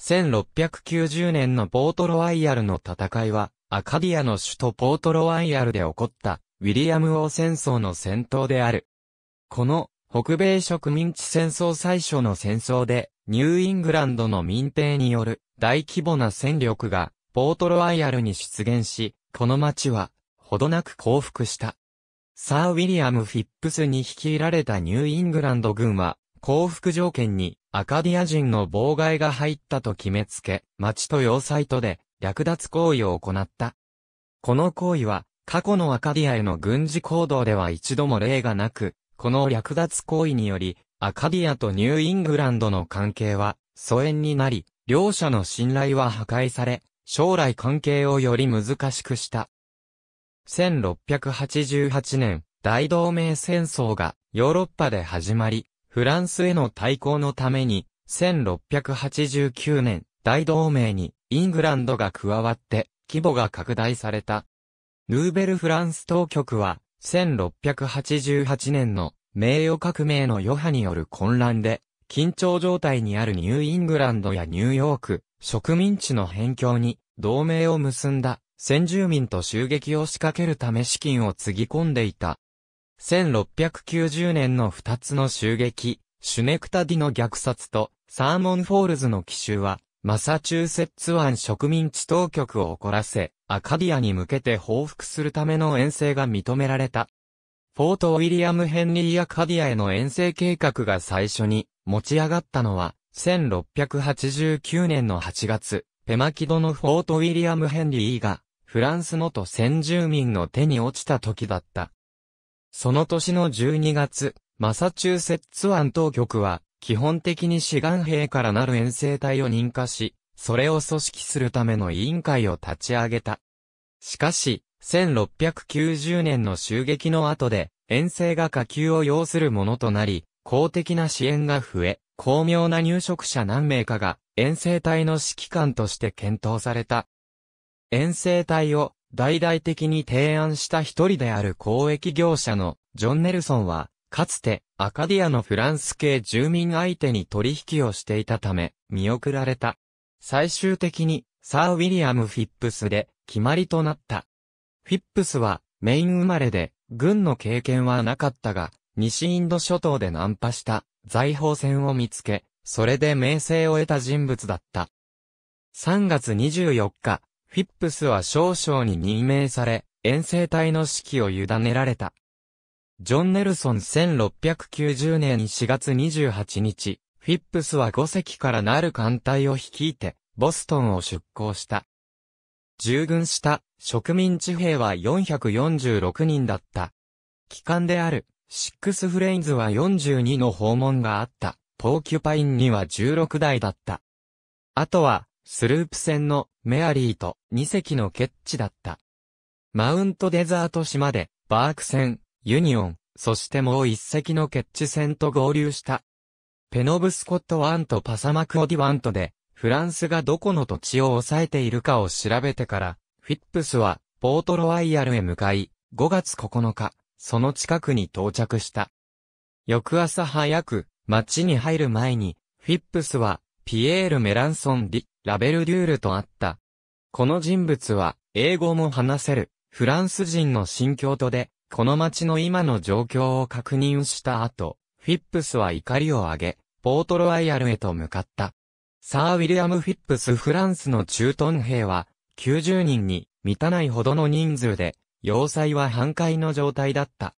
1690年のポートロワイヤルの戦いは、アカディアの首都ポートロワイヤルで起こった、ウィリアム王戦争の戦闘である。この、北米植民地戦争最初の戦争で、ニューイングランドの民兵による大規模な戦力が、ポートロワイヤルに出現し、この町は、ほどなく降伏した。サー・ウィリアム・フィップスに率いられたニューイングランド軍は、降伏条件に、アカディア人の妨害が入ったと決めつけ、町と要塞とで略奪行為を行った。この行為は、過去のアカディアへの軍事行動では一度も例がなく、この略奪行為により、アカディアとニューイングランドの関係は疎遠になり、両者の信頼は破壊され、将来関係をより難しくした。1688年、大同盟戦争がヨーロッパで始まり、フランスへの対抗のために、1689年、大同盟にイングランドが加わって規模が拡大された。ヌーベルフランス当局は、1688年の名誉革命の余波による混乱で、緊張状態にあるニューイングランドやニューヨーク、植民地の辺境に同盟を結んだ先住民と襲撃を仕掛けるため資金をつぎ込んでいた。1690年の2つの襲撃、シュネクタディの虐殺と、サーモンフォールズの奇襲は、マサチューセッツ湾植民地当局を怒らせ、アカディアに向けて報復するための遠征が認められた。フォート・ウィリアム・ヘンリー・アカディアへの遠征計画が最初に持ち上がったのは、1689年の8月、ペマキドのフォート・ウィリアム・ヘンリーが、フランスのと先住民の手に落ちた時だった。その年の12月、マサチューセッツ湾当局は、基本的に志願兵からなる遠征隊を認可し、それを組織するための委員会を立ち上げた。しかし、1690年の襲撃の後で、遠征が下級を要するものとなり、公的な支援が増え、巧妙な入植者何名かが、遠征隊の指揮官として検討された。遠征隊を大々的に提案した一人である交易業者のジョン・ネルソンは、かつてアカディアのフランス系住民相手に取引をしていたため、見送られた。最終的にサー・ウィリアム・フィップスで決まりとなった。フィップスはメイン生まれで軍の経験はなかったが、西インド諸島でナンパした財宝船を見つけ、それで名声を得た人物だった。3月24日、フィップスは少将に任命され、遠征隊の指揮を委ねられた。ジョン・ネルソン1690年4月28日、フィップスは5隻からなる艦隊を率いて、ボストンを出港した。従軍した植民地兵は446人だった。機関である、シックスフレインズは42の訪問があった。ポーキュパインには16台だった。あとは、スループ船のメアリーと2隻のケッチだった。マウントデザート島で、バーク船、ユニオン、そしてもう1隻のケッチ船と合流した。ペノブスコットワンとパサマクオディワントで、フランスがどこの土地を抑えているかを調べてから、フィップスは、ポートロワイヤルへ向かい、5月9日、その近くに到着した。翌朝早く、街に入る前に、フィップスは、ピエール・メランソン・ディ・ラベルデュールとあった。この人物は、英語も話せる、フランス人の新教徒で、この町の今の状況を確認した後、フィップスは怒りを上げ、ポートロワイアルへと向かった。サー・ウィリアム・フィップス・フランスの駐屯兵は、90人に満たないほどの人数で、要塞は半壊の状態だった。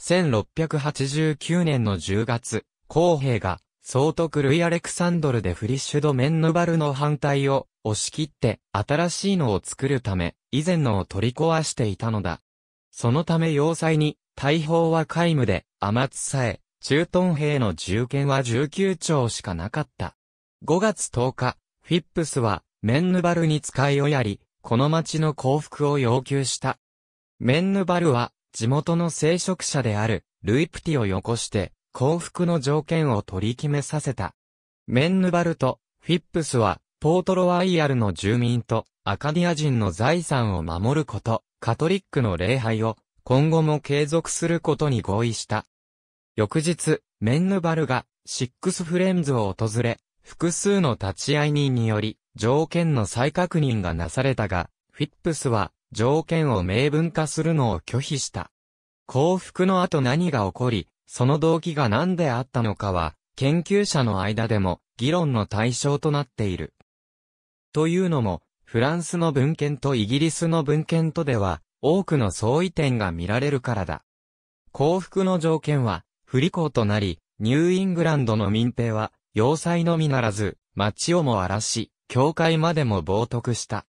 1689年の10月、公兵が総督ルイ・アレクサンドル・でフリッシュド・メンヌバルの反対を押し切って新しいのを作るため以前のを取り壊していたのだ。そのため要塞に大砲は皆無で甘津さえ駐屯兵の銃剣は19丁しかなかった。5月10日、フィップスはメンヌバルに使いをやり、この町の降伏を要求した。メンヌバルは地元の聖職者であるルイプティをよこして幸福の条件を取り決めさせた。メンヌバルト、フィップスは、ポートロワイヤルの住民とアカディア人の財産を守ること、カトリックの礼拝を今後も継続することに合意した。翌日、メンヌバルがシックスフレンズを訪れ、複数の立ち会い人により条件の再確認がなされたが、フィップスは条件を明文化するのを拒否した。幸福の後何が起こり、その動機が何であったのかは、研究者の間でも議論の対象となっている。というのも、フランスの文献とイギリスの文献とでは、多くの相違点が見られるからだ。幸福の条件は、不履行となり、ニューイングランドの民兵は、要塞のみならず、町をも荒らし、教会までも冒涜した。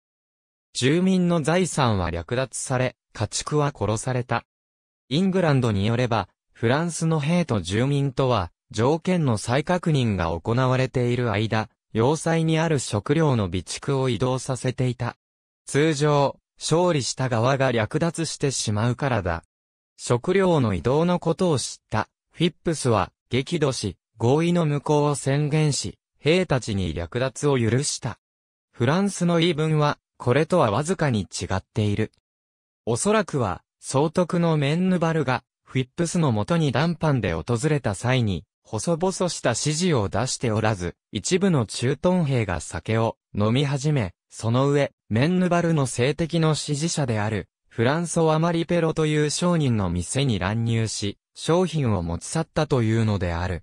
住民の財産は略奪され、家畜は殺された。イングランドによれば、フランスの兵と住民とは、条件の再確認が行われている間、要塞にある食料の備蓄を移動させていた。通常、勝利した側が略奪してしまうからだ。食料の移動のことを知った、フィップスは、激怒し、合意の無効を宣言し、兵たちに略奪を許した。フランスの言い分は、これとはわずかに違っている。おそらくは、総督のメンヌバルが、フィップスのもとに談判で訪れた際に、細々した指示を出しておらず、一部の駐屯兵が酒を飲み始め、その上、メンヌバルの性的の支持者である、フランソワ・マリペロという商人の店に乱入し、商品を持ち去ったというのである。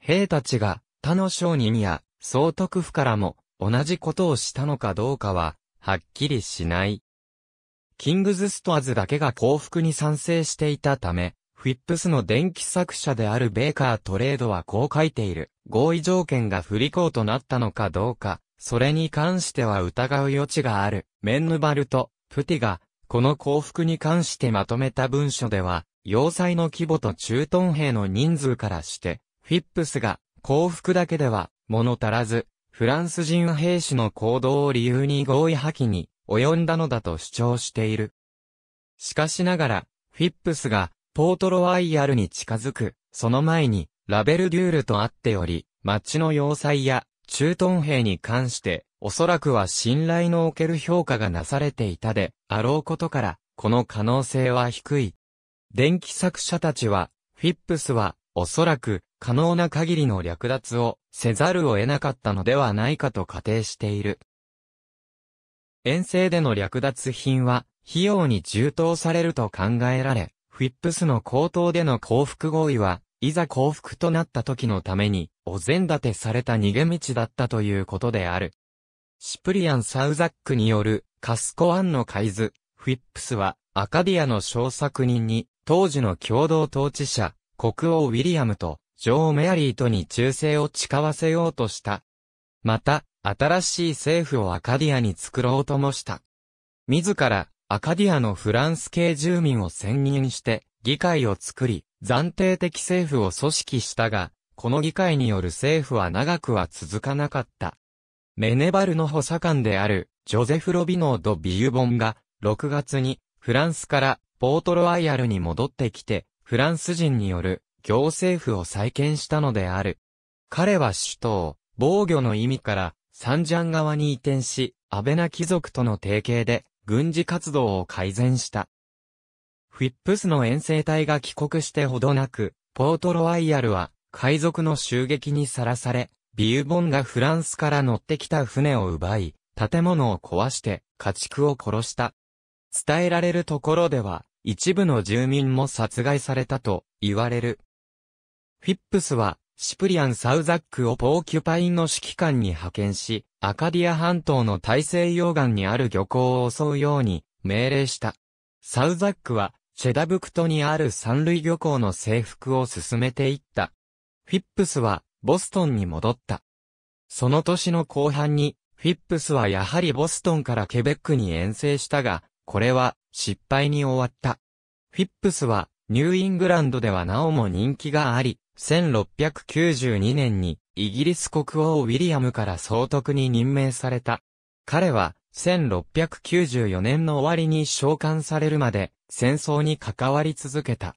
兵たちが、他の商人や、総督府からも、同じことをしたのかどうかは、はっきりしない。キングズ・ストアズだけが幸福に賛成していたため、フィップスの電気作者であるベーカートレードはこう書いている。合意条件が不履行となったのかどうか、それに関しては疑う余地がある。メンヌバルと、プティが、この幸福に関してまとめた文書では、要塞の規模と駐屯兵の人数からして、フィップスが幸福だけでは物足らず、フランス人兵士の行動を理由に合意破棄に及んだのだと主張している。しかしながら、フィップスがポートロワイヤルに近づく、その前にラベルデュールと会っており、町の要塞や駐屯兵に関して、おそらくは信頼のおける評価がなされていたであろうことから、この可能性は低い。電気作者たちは、フィップスは、おそらく、可能な限りの略奪をせざるを得なかったのではないかと仮定している。遠征での略奪品は、費用に充当されると考えられ、フィップスの口頭での降伏合意は、いざ降伏となった時のために、お膳立てされた逃げ道だったということである。シプリアン・サウザックによる、カスコアンの海図、フィップスは、アカディアの小作人に、当時の共同統治者、国王ウィリアムと、女王メアリーとに忠誠を誓わせようとした。また、新しい政府をアカディアに作ろうともした。自ら、アカディアのフランス系住民を選任して、議会を作り、暫定的政府を組織したが、この議会による政府は長くは続かなかった。メネバルの補佐官である、ジョゼフ・ロビノード・ビユボンが、6月に、フランスから、ポートロワイヤルに戻ってきて、フランス人による、行政府を再建したのである。彼は首都を、防御の意味から、サンジャン側に移転し、アベナ貴族との提携で、軍事活動を改善した。フィップスの遠征隊が帰国してほどなく、ポートロワイヤルは、海賊の襲撃にさらされ、ビューボンがフランスから乗ってきた船を奪い、建物を壊して家畜を殺した。伝えられるところでは、一部の住民も殺害されたと言われる。フィップスはシプリアン・サウザックをポーキュパインの指揮官に派遣し、アカディア半島の大西洋岸にある漁港を襲うように命令した。サウザックは、チェダブクトにある三類漁港の征服を進めていった。フィップスは、ボストンに戻った。その年の後半に、フィップスはやはりボストンからケベックに遠征したが、これは失敗に終わった。フィップスはニューイングランドではなおも人気があり、1692年にイギリス国王ウィリアムから総督に任命された。彼は1694年の終わりに召喚されるまで戦争に関わり続けた。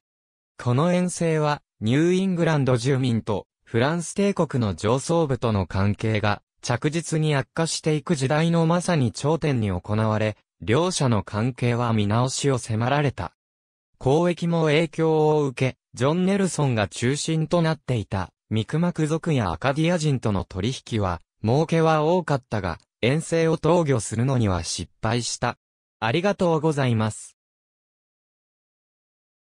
この遠征はニューイングランド住民とフランス帝国の上層部との関係が着実に悪化していく時代のまさに頂点に行われ、両者の関係は見直しを迫られた。交易も影響を受け、ジョン・ネルソンが中心となっていた、ミクマク族やアカディア人との取引は、儲けは多かったが、遠征を投御するのには失敗した。ありがとうございます。